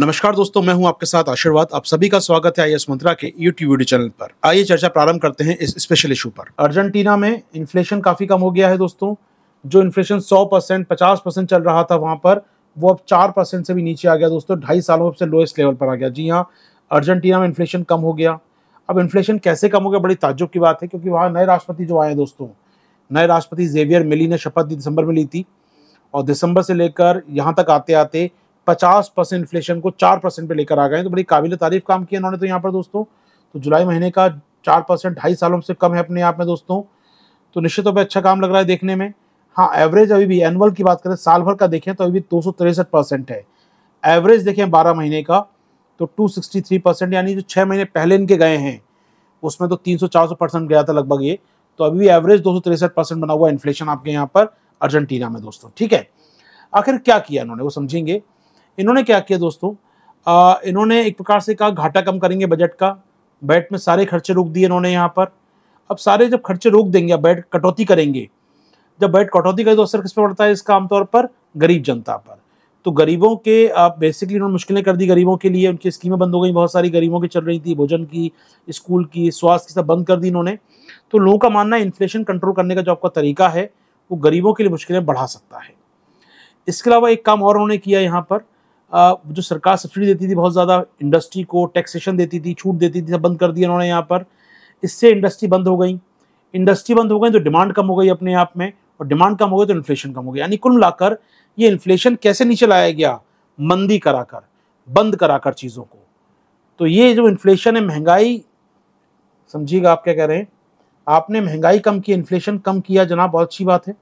नमस्कार दोस्तों मैं हूं आपके साथ आशीर्वाद आप सभी का स्वागत है आई एस मंत्रा के यूट्यूब वीडियो चैनल पर आइए चर्चा प्रारंभ करते हैं इस स्पेशल इशू पर अर्जेंटीना में इन्फ्लेशन काफी कम हो गया है दोस्तों जो इन्फ्लेशन 100 परसेंट पचास परसेंट चल रहा था वहां पर वो अब चार परसेंट से भी नीचे आ गया दोस्तों ढाई सालों से लोएस्ट लेवल पर आ गया जी हाँ अर्जेंटीना में इन्फ्लेशन कम हो गया अब इन्फ्लेशन कैसे कम हो गया बड़ी ताजुब की बात है क्योंकि वहाँ नए राष्ट्रपति जो आए हैं दोस्तों नए राष्ट्रपति जेवियर मिली ने शपथ दिसंबर में ली थी और दिसंबर से लेकर यहाँ तक आते आते पचास परसेंट इन्फ्लेशन को चार परसेंट पर लेकर आ गए तो बड़ी काबिल तारीफ काम किया उन्होंने तो यहाँ पर दोस्तों तो जुलाई महीने का चार परसेंट ढाई सालों से कम है अपने आप में दोस्तों तो निश्चित तौर पर अच्छा काम लग रहा है देखने में हाँ एवरेज अभी भी एनुअल की बात करें साल भर का देखें तो अभी भी दो परसेंट है एवरेज देखें बारह महीने का तो टू परसेंट यानी जो छः महीने पहले इनके गए हैं उसमें तो तीन सौ परसेंट गया था लगभग ये तो अभी भी एवरेज दो परसेंट बना हुआ इन्फ्लेशन आपके यहाँ पर अर्जेंटीना में दोस्तों ठीक है आखिर क्या किया उन्होंने वो समझेंगे इन्होंने क्या किया दोस्तों आ, इन्होंने एक प्रकार से कहा घाटा कम करेंगे बजट का बैट में सारे खर्चे रोक दिए इन्होंने यहाँ पर अब सारे जब खर्चे रोक देंगे अब बैट कटौती करेंगे जब बैट कटौती करे तो असर किस पर पड़ता है इसका आमतौर पर गरीब जनता पर तो गरीबों के आप बेसिकली उन्होंने मुश्किलें कर दी गरीबों के लिए उनकी स्कीमें बंद हो गई बहुत सारी गरीबों की चल रही थी भोजन की स्कूल की स्वास्थ्य की सब बंद कर दी इन्होंने तो लोगों का मानना है इन्फ्लेशन कंट्रोल करने का जो आपका तरीका है वो गरीबों के लिए मुश्किलें बढ़ा सकता है इसके अलावा एक काम और उन्होंने किया यहाँ पर जो सरकार सब्सिडी देती थी बहुत ज़्यादा इंडस्ट्री को टैक्सेशन देती थी छूट देती थी सब बंद कर दिया उन्होंने यहाँ पर इससे इंडस्ट्री बंद हो गई इंडस्ट्री बंद हो गई तो डिमांड कम हो गई अपने आप में और डिमांड कम हो गई तो इन्फ्लेशन कम हो गया यानी कुल मिलाकर ये इन्फ्लेशन कैसे नीचे लाया गया मंदी कराकर बंद कराकर चीज़ों को तो ये जो इन्फ्लेशन है महंगाई समझिएगा आप क्या कह रहे हैं आपने महंगाई कम की इन्फ्लेशन कम किया जनाब बहुत अच्छी बात है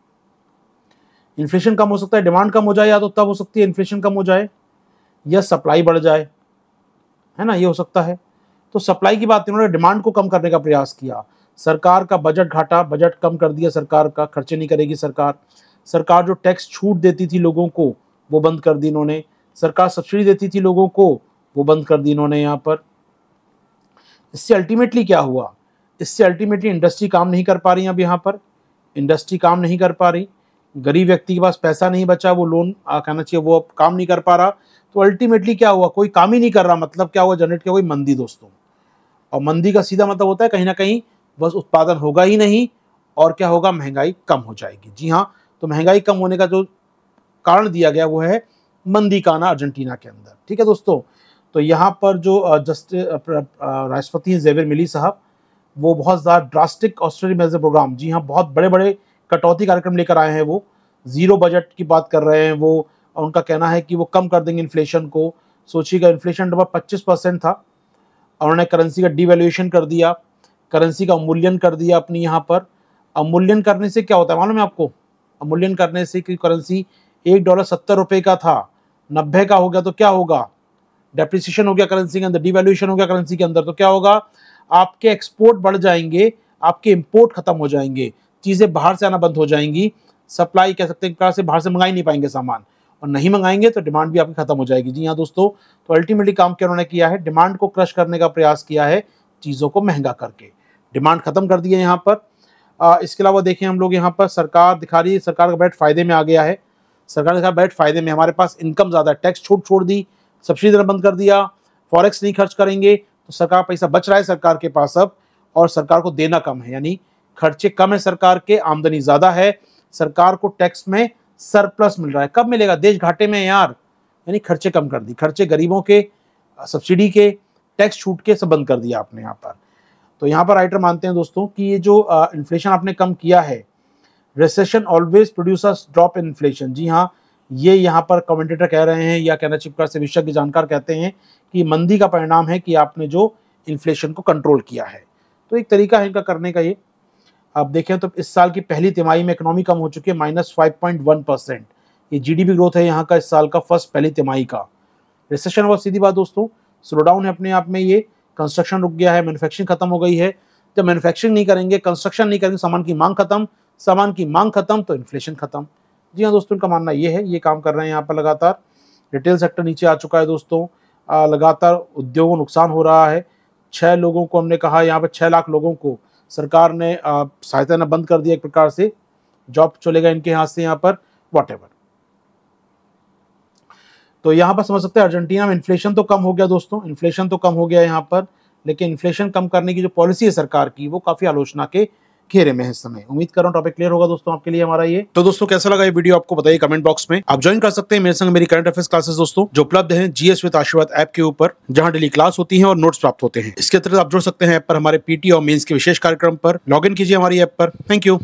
इन्फ्लेशन कम हो सकता है डिमांड कम हो जाए या तो तब हो सकती है इन्फ्लेशन कम हो जाए या सप्लाई बढ़ जाए है ना ये हो सकता है तो सप्लाई की बात इन्होंने डिमांड को कम करने का प्रयास किया सरकार का बजट घाटा बजट कम कर दिया सरकार का खर्चे नहीं करेगी सरकार सरकार जो टैक्स छूट देती थी लोगों को वो बंद कर दी इन्होंने सरकार सब्सिडी देती थी लोगों को वो बंद कर दी इन्होंने यहाँ पर इससे अल्टीमेटली क्या हुआ इससे अल्टीमेटली इंडस्ट्री काम नहीं कर पा रही अब यहाँ पर इंडस्ट्री काम नहीं कर पा रही गरीब व्यक्ति के पास पैसा नहीं बचा वो लोन कहना चाहिए वो अब काम नहीं कर पा रहा तो अल्टीमेटली क्या हुआ कोई काम ही नहीं कर रहा मतलब क्या हुआ जनरेट क्या कोई मंदी दोस्तों और मंदी का सीधा मतलब होता है कहीं ना कहीं बस उत्पादन होगा ही नहीं और क्या होगा महंगाई कम हो जाएगी जी हाँ तो महंगाई कम होने का जो कारण दिया गया वो है मंदी का ना अर्जेंटीना के अंदर ठीक है दोस्तों तो यहाँ पर जो जस्ट राष्ट्रपति जेवियर मिली साहब वो बहुत ज़्यादा ड्रास्टिक ऑस्ट्रेलिया मेजर प्रोग्राम जी हाँ बहुत बड़े बड़े कटौती कार्यक्रम लेकर आए हैं वो ज़ीरो बजट की बात कर रहे हैं वो उनका कहना है कि वो कम कर देंगे इन्फ्लेशन को सोचिएगा इन्फ्लेशन डबा पच्चीस परसेंट था उन्होंने करेंसी का डिवेल्यूएशन कर दिया करेंसी का अमूल्यन कर दिया अपनी यहाँ पर अमूल्यन करने से क्या होता है मालूम है आपको अमूल्यन करने से कि करेंसी एक डॉलर सत्तर रुपये का था नब्बे का हो गया तो क्या होगा डेप्रिसिएशन हो गया करेंसी के अंदर डिवेल्यूएशन हो गया करेंसी के अंदर तो क्या होगा आपके एक्सपोर्ट बढ़ जाएंगे आपके इम्पोर्ट खत्म हो जाएंगे चीज़ें बाहर से आना बंद हो जाएंगी सप्लाई कह सकते हैं प्रकार से बाहर से मंगा ही नहीं पाएंगे सामान और नहीं मंगाएंगे तो डिमांड भी आपकी खत्म हो जाएगी जी हाँ दोस्तों तो अल्टीमेटली काम क्या उन्होंने किया है डिमांड को क्रश करने का प्रयास किया है चीज़ों को महंगा करके डिमांड खत्म कर दिया है यहाँ पर आ, इसके अलावा देखें हम लोग यहाँ पर सरकार दिखा रही है सरकार का बैठ फायदे में आ गया है सरकार का बैठ फायदे में हमारे पास इनकम ज़्यादा है टैक्स छूट छोड़ दी सब्सिडी देना बंद कर दिया फॉरेक्स नहीं खर्च करेंगे तो सरकार पैसा बच रहा है सरकार के पास अब और सरकार को देना कम है यानी खर्चे कम है सरकार के आमदनी ज्यादा है सरकार को टैक्स में सरप्लस मिल रहा है कब मिलेगा देश घाटे में यार यानी खर्चे कम कर दी खर्चे गरीबों के सब्सिडी के टैक्स छूट के सब बंद कर दिया आपने यहाँ पर तो यहाँ पर राइटर मानते हैं दोस्तों कि ये जो इन्फ्लेशन आपने कम किया है recession always produce drop in inflation जी हाँ ये यहाँ पर कमेंटेटर कह रहे हैं या कहना चिपका से विषय विशेषज्ञ जानकार कहते हैं कि मंदी का परिणाम है कि आपने जो इन्फ्लेशन को कंट्रोल किया है तो एक तरीका है इनका करने का ये आप देखें तो इस साल की पहली तिमाही में इकोनॉमी कम हो चुकी है minus five point one percent ये जीडीपी ग्रोथ है यहाँ का इस साल का फर्स्ट पहली तिमाही का रिसेशन हुआ सीधी बात दोस्तों स्लोडाउन है अपने आप में ये कंस्ट्रक्शन रुक गया है मैनुफैक्चरिंग खत्म हो गई है जब मैनुफैक्चरिंग नहीं करेंगे कंस्ट्रक्शन नहीं करेंगे सामान की मांग खत्म सामान की मांग खत्म तो इन्फ्लेशन खत्म जी हाँ दोस्तों इनका मानना ये है ये काम कर रहे हैं यहाँ पर लगातार रिटेल सेक्टर नीचे आ चुका है दोस्तों लगातार उद्योगों नुकसान हो रहा है छः लोगों को हमने कहा यहाँ पर छः लाख लोगों को सरकार ने सहायता ना बंद कर दिया एक प्रकार से जॉब चलेगा इनके हाथ से यहाँ पर वॉट तो यहाँ पर समझ सकते हैं अर्जेंटीना में इन्फ्लेशन तो कम हो गया दोस्तों इन्फ्लेशन तो कम हो गया यहाँ पर लेकिन इन्फ्लेशन कम करने की जो पॉलिसी है सरकार की वो काफ़ी आलोचना के घेरे में है समय उम्मीद कर रहा हूँ टॉपिक क्लियर होगा दोस्तों आपके लिए हमारा ये तो दोस्तों कैसा लगा ये वीडियो आपको बताइए कमेंट बॉक्स में आप ज्वाइन कर सकते हैं मेरे संग मेरी करंट अफेयर क्लासेस दोस्तों जो उपलब्ध है जीएस विद आशीर्वाद ऐप के ऊपर जहाँ डेली क्लास होती है और नोट्स प्राप्त होते हैं इसके अतिरिक्त आप जुड़ सकते हैं ऐप पर हमारे पीटी और मेन्स के विशेष कार्यक्रम पर लॉग कीजिए हमारी ऐप पर थैंक यू